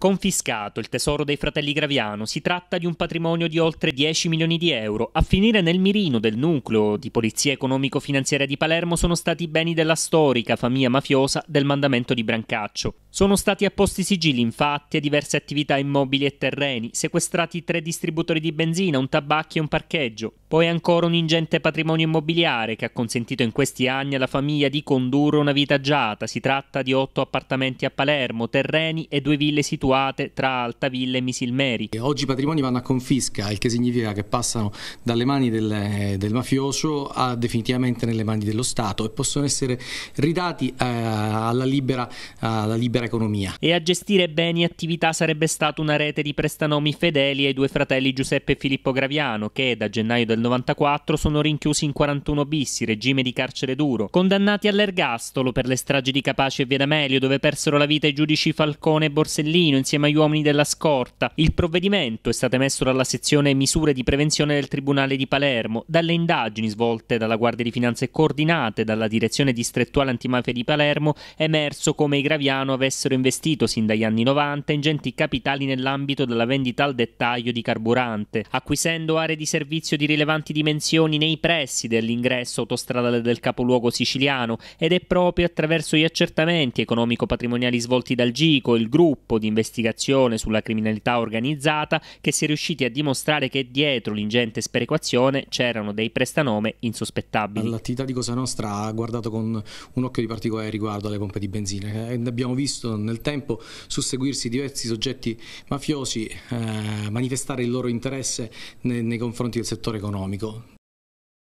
Confiscato il tesoro dei fratelli Graviano, si tratta di un patrimonio di oltre 10 milioni di euro. A finire nel mirino del nucleo di Polizia Economico-Finanziaria di Palermo sono stati i beni della storica famiglia mafiosa del mandamento di Brancaccio. Sono stati apposti sigilli infatti a diverse attività immobili e terreni, sequestrati tre distributori di benzina, un tabacchi e un parcheggio, poi ancora un ingente patrimonio immobiliare che ha consentito in questi anni alla famiglia di condurre una vita agiata. Si tratta di otto appartamenti a Palermo, terreni e due ville situate tra Altavilla e Misilmeri. oggi i patrimoni vanno a confisca, il che significa che passano dalle mani del, del mafioso a, definitivamente nelle mani dello Stato e possono essere ridati eh, alla libera, alla libera dell'economia. E a gestire beni e attività sarebbe stata una rete di prestanomi fedeli ai due fratelli Giuseppe e Filippo Graviano, che da gennaio del 94 sono rinchiusi in 41 bis, regime di carcere duro, condannati all'ergastolo per le stragi di Capace e Via D'Amelio, dove persero la vita i giudici Falcone e Borsellino insieme agli uomini della scorta. Il provvedimento è stato emesso dalla sezione misure di prevenzione del Tribunale di Palermo, dalle indagini svolte dalla Guardia di Finanze e coordinate dalla Direzione Distrettuale Antimafia di Palermo, è emerso come i Graviano avessero avessero investito sin dagli anni 90 ingenti capitali nell'ambito della vendita al dettaglio di carburante, acquisendo aree di servizio di rilevanti dimensioni nei pressi dell'ingresso autostradale del capoluogo siciliano ed è proprio attraverso gli accertamenti economico-patrimoniali svolti dal GICO, il gruppo di investigazione sulla criminalità organizzata, che si è riusciti a dimostrare che dietro l'ingente sperequazione c'erano dei prestanome insospettabili. L'attività di Cosa Nostra ha guardato con un occhio di particolare riguardo alle pompe di benzina. Eh, abbiamo visto visto nel tempo susseguirsi diversi soggetti mafiosi eh, manifestare il loro interesse nei, nei confronti del settore economico.